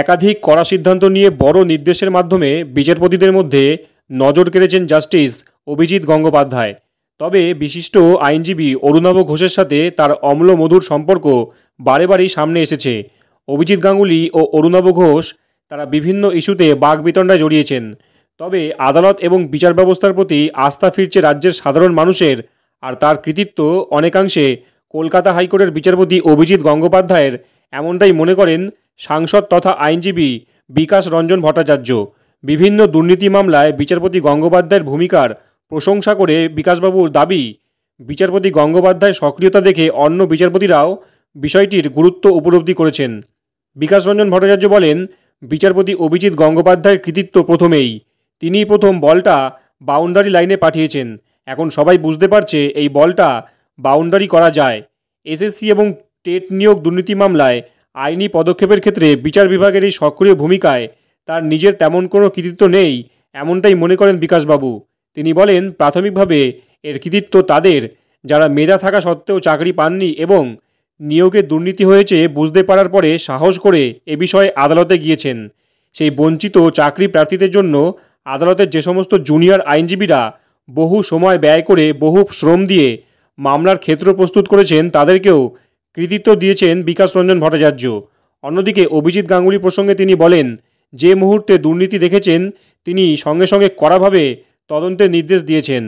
একাধিক কড়া সিদ্ধান্ত নিয়ে বড় নির্দেশের মাধ্যমে বিচারপতিদের মধ্যে নজর কেড়েছেন জাস্টিস অভিজিৎ গঙ্গোপাধ্যায় তবে বিশিষ্ট আইনজীবী অরুণাভ ঘোষের সাথে তার অম্ল মধুর সম্পর্ক বারে বারেই সামনে এসেছে অভিজিৎ গাঙ্গুলি ও অরুণাভ ঘোষ তারা বিভিন্ন ইস্যুতে বাগবিতণ্ডায় জড়িয়েছেন তবে আদালত এবং বিচার ব্যবস্থার প্রতি আস্থা ফিরছে রাজ্যের সাধারণ মানুষের আর তার কৃতিত্ব অনেকাংশে কলকাতা হাইকোর্টের বিচারপতি অভিজিৎ গঙ্গোপাধ্যায়ের এমনটাই মনে করেন সাংসদ তথা আইনজীবী বিকাশ রঞ্জন ভট্টাচার্য বিভিন্ন দুর্নীতি মামলায় বিচারপতি গঙ্গোপাধ্যায়ের ভূমিকার প্রশংসা করে বিকাশবাবুর দাবি বিচারপতি গঙ্গোপাধ্যায় সক্রিয়তা দেখে অন্য বিচারপতিরাও বিষয়টির গুরুত্ব উপলব্ধি করেছেন বিকাশ রঞ্জন ভট্টাচার্য বলেন বিচারপতি অভিজিৎ গঙ্গোপাধ্যায়ের কৃতিত্ব প্রথমেই তিনি প্রথম বলটা বাউন্ডারি লাইনে পাঠিয়েছেন এখন সবাই বুঝতে পারছে এই বলটা বাউন্ডারি করা যায় এসএসসি এবং টেট নিয়োগ দুর্নীতি মামলায় আইনি পদক্ষেপের ক্ষেত্রে বিচার বিভাগের এই সক্রিয় ভূমিকায় তার নিজের তেমন কোনো কৃতিত্ব নেই এমনটাই মনে করেন বিকাশবাবু তিনি বলেন প্রাথমিকভাবে এর কৃতিত্ব তাদের যারা মেধা থাকা সত্ত্বেও চাকরি পাননি এবং নিয়োগে দুর্নীতি হয়েছে বুঝতে পারার পরে সাহস করে এ বিষয়ে আদালতে গিয়েছেন সেই বঞ্চিত চাকরি প্রার্থীদের জন্য আদালতের যে সমস্ত জুনিয়র আইনজীবীরা বহু সময় ব্যয় করে বহু শ্রম দিয়ে মামলার ক্ষেত্র প্রস্তুত করেছেন তাদেরকেও কৃতিত্ব দিয়েছেন বিকাশ রঞ্জন ভট্টাচার্য অন্যদিকে অভিজিৎ গাঙ্গুলি প্রসঙ্গে তিনি বলেন যে মুহূর্তে দুর্নীতি দেখেছেন তিনি সঙ্গে সঙ্গে কড়াভাবে তদন্তের নির্দেশ দিয়েছেন